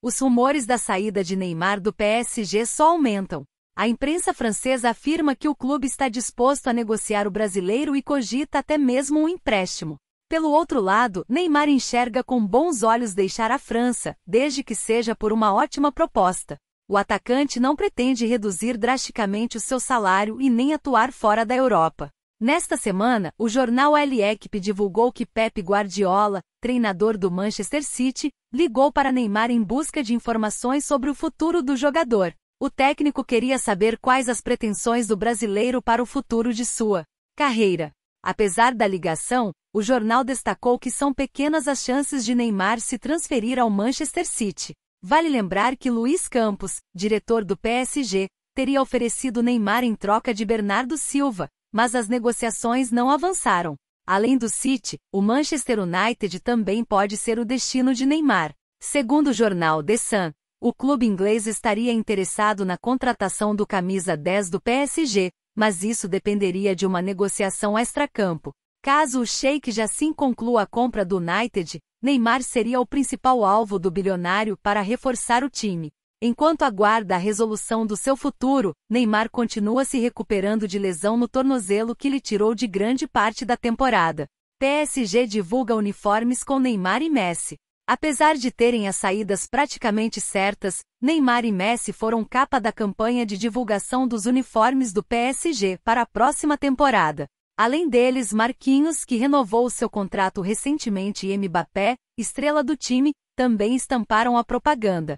Os rumores da saída de Neymar do PSG só aumentam. A imprensa francesa afirma que o clube está disposto a negociar o brasileiro e cogita até mesmo um empréstimo. Pelo outro lado, Neymar enxerga com bons olhos deixar a França, desde que seja por uma ótima proposta. O atacante não pretende reduzir drasticamente o seu salário e nem atuar fora da Europa. Nesta semana, o jornal El Equipe divulgou que Pep Guardiola, treinador do Manchester City, ligou para Neymar em busca de informações sobre o futuro do jogador. O técnico queria saber quais as pretensões do brasileiro para o futuro de sua carreira. Apesar da ligação, o jornal destacou que são pequenas as chances de Neymar se transferir ao Manchester City. Vale lembrar que Luiz Campos, diretor do PSG, teria oferecido Neymar em troca de Bernardo Silva, mas as negociações não avançaram. Além do City, o Manchester United também pode ser o destino de Neymar. Segundo o jornal The Sun, o clube inglês estaria interessado na contratação do camisa 10 do PSG, mas isso dependeria de uma negociação extracampo. Caso o Sheikh Jassim conclua a compra do United, Neymar seria o principal alvo do bilionário para reforçar o time. Enquanto aguarda a resolução do seu futuro, Neymar continua se recuperando de lesão no tornozelo que lhe tirou de grande parte da temporada. PSG divulga uniformes com Neymar e Messi. Apesar de terem as saídas praticamente certas, Neymar e Messi foram capa da campanha de divulgação dos uniformes do PSG para a próxima temporada. Além deles, Marquinhos, que renovou seu contrato recentemente, e Mbappé, estrela do time, também estamparam a propaganda.